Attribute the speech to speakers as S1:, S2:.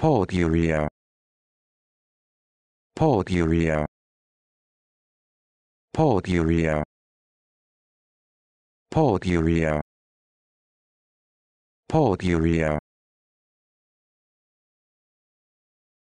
S1: Polyuria. Polyuria. Polyuria. Polyuria. Polyuria.